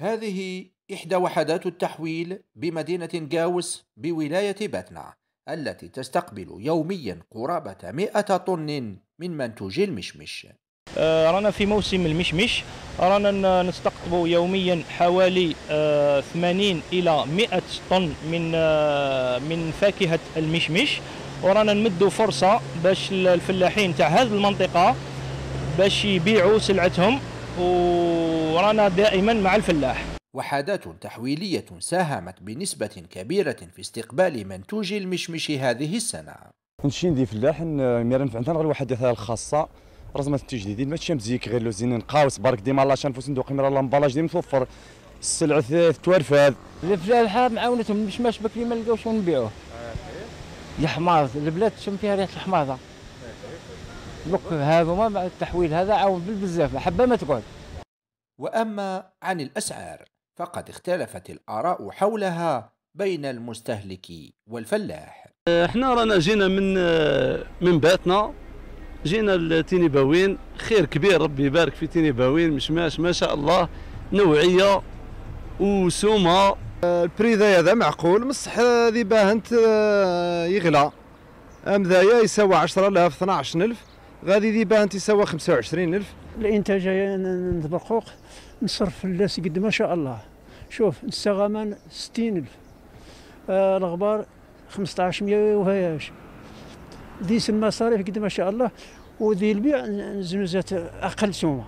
هذه إحدى وحدات التحويل بمدينة جاوس بولاية باتنا التي تستقبل يوميا قرابة 100 طن من منتوج المشمش آه، رانا في موسم المشمش رانا نستقطب يوميا حوالي 80 آه، الى 100 طن من آه، من فاكهه المشمش ورانا نمد فرصه باش الفلاحين تاع هذه المنطقه باش يبيعوا سلعتهم ورانا دائما مع الفلاح وحدات تحويلية ساهمت بنسبة كبيرة في استقبال منتوج المشمش هذه السنة نشين ندي فلاح ميرن في عندنا غير واحد الخاصة رزمة التجديد ماشي مزيك غير لوزين نقاوس برك ديما الله شان فوس دوقي مرا لامبالاج ديما متوفر السلع توارفات الفلاح معاونتهم ماش بكري ما لقوش ونبيعوه الحماض آه، إيه. البلاد تشم فيها ريحة الحماضة لك هذا ما التحويل هذا عاون بالبزاف حبه ما تقعد واما عن الاسعار فقد اختلفت الاراء حولها بين المستهلك والفلاح احنا رانا جينا من من باتنا جينا لتينيباوين خير كبير ربي يبارك في تينيباوين مشماش ما شاء الله نوعيه وسومه البري هذا معقول بصح ذي باهنت آه، يغلى ام ذايا يساوي 10000 12000 غادي ديباها انت سوا 25000 الانتاج نتبرقوق نصرف الناس قد ما شاء الله شوف السغمان 60000 آه الغبار 1500 وهياش ديس المصاريف قد ما شاء الله وذي البيع نزنزات اقل سومه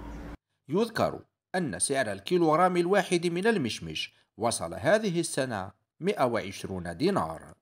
يذكر ان سعر الكيلوغرام الواحد من المشمش وصل هذه السنه 120 دينار